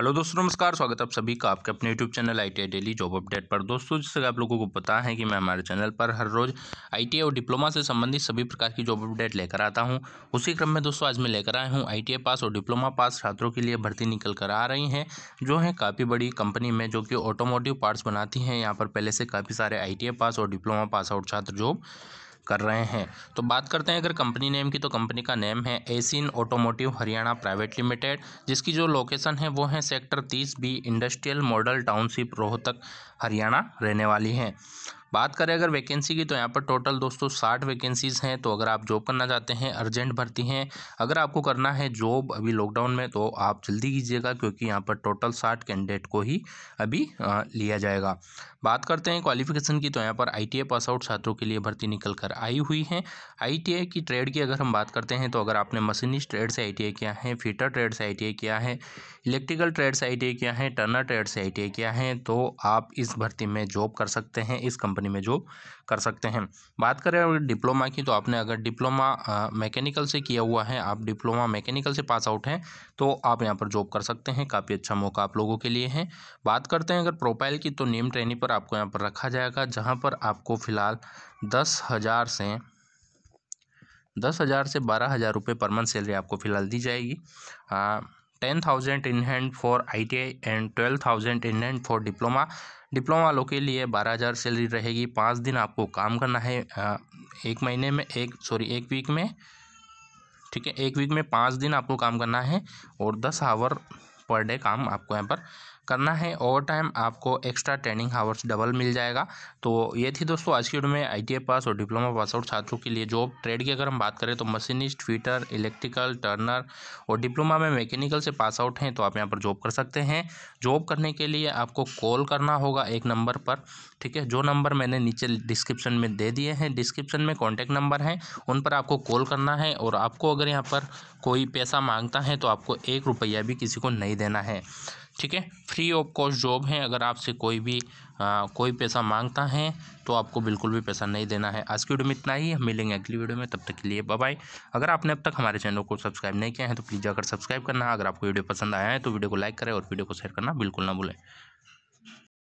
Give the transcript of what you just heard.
hello दोस्तों नमस्कार स्वागत है आप सभी का आपके अपने YouTube channel I daily job update पर दोस्तों जिससे आप लोगों को पता है कि मैं हमारे चैनल पर हर रोज़ आई और डिप्लोमा से संबंधित सभी प्रकार की जॉब अपडेट लेकर आता हूं उसी क्रम में दोस्तों आज मैं लेकर आया हूं आई पास और डिप्लोमा पास छात्रों के लिए भर्ती निकल कर आ रही हैं जो हैं काफ़ी बड़ी कंपनी में जो कि ऑटोमोटिव पार्ट्स बनाती हैं यहाँ पर पहले से काफ़ी सारे आई पास और डिप्लोमा पास आउट छात्र जॉब कर रहे हैं तो बात करते हैं अगर कंपनी नेम की तो कंपनी का नेम है Aisin automotive Haryana private limited जिसकी जो लोकेशन है वो है सेक्टर तीस B industrial model township Rohtak Haryana रहने वाली है बात करें अगर वैकेंसी की तो यहाँ पर टोटल दोस्तों साठ वैकेंसीज़ हैं तो अगर आप जॉब करना चाहते हैं अर्जेंट भर्ती हैं अगर आपको करना है जॉब अभी लॉकडाउन में तो आप जल्दी कीजिएगा क्योंकि यहाँ पर टोटल साठ कैंडिडेट को ही अभी लिया जाएगा बात करते हैं क्वालिफिकेशन की तो यहाँ पर आई पास आउट छात्रों के लिए भर्ती निकल कर आई हुई हैं आईटीआई की ट्रेड की अगर हम बात करते हैं तो अगर आपने मशीनिस्ट ट्रेड से आईटीआई किया है फिटर ट्रेड से आईटीआई किया है इलेक्ट्रिकल ट्रेड से आईटीआई किया है टर्नर ट्रेड से आईटीआई किया है तो आप इस भर्ती में जॉब कर सकते हैं इस कंपनी में जॉब कर सकते हैं बात करें अगर डिप्लोमा की तो आपने अगर डिप्लोमा मैकेनिकल से किया हुआ है आप डिप्लोमा मैकेनिकल से पास आउट हैं तो आप यहाँ पर जॉब कर सकते हैं काफ़ी अच्छा मौका आप लोगों के लिए है बात करते हैं अगर प्रोफाइल की तो नेम ट्रेनिंग पर आपको यहाँ पर रखा जाएगा जहाँ पर आपको फ़िलहाल दस हज़ार से दस हज़ार से बारह हज़ार रुपये पर मंथ सैलरी आपको फ़िलहाल दी जाएगी ten thousand in hand for I T I and twelve thousand in hand for diploma diploma वालों के लिए बारह हज़ार सैलरी रहेगी पाँच दिन आपको काम करना है आ, एक महीने में एक सॉरी एक वीक में ठीक है एक वीक में पाँच दिन आपको काम करना है और दस आवर पर डे काम आपको यहाँ पर करना है ओवर टाइम आपको एक्स्ट्रा ट्रेनिंग हावर्स डबल मिल जाएगा तो ये थी दोस्तों आज की वीडियो में आई पास और डिप्लोमा पास आउट छात्रों के लिए जॉब ट्रेड की अगर हम बात करें तो मशीनिस्ट फीटर इलेक्ट्रिकल टर्नर और डिप्लोमा में मैकेनिकल से पास आउट हैं तो आप यहाँ पर जॉब कर सकते हैं जॉब करने के लिए आपको कॉल करना होगा एक नंबर पर ठीक है जो नंबर मैंने नीचे डिस्क्रिप्शन में दे दिए हैं डिस्क्रिप्शन में कॉन्टैक्ट नंबर हैं उन पर आपको कॉल करना है और आपको अगर यहाँ पर कोई पैसा मांगता है तो आपको एक रुपया भी किसी को नहीं देना है ठीक है फ्री ऑफ कॉस्ट जॉब है अगर आपसे कोई भी आ, कोई पैसा मांगता है तो आपको बिल्कुल भी पैसा नहीं देना है आज की वीडियो में इतना ही हम मिलेंगे अगली वीडियो में तब तक के लिए बाय अगर आपने अब तक हमारे चैनल को सब्सक्राइब नहीं किया है तो प्लीज़ जाकर सब्सक्राइब करना अगर आपको वीडियो पसंद आया है तो वीडियो को लाइक करें और वीडियो को शेयर करना बिल्कुल ना भूलें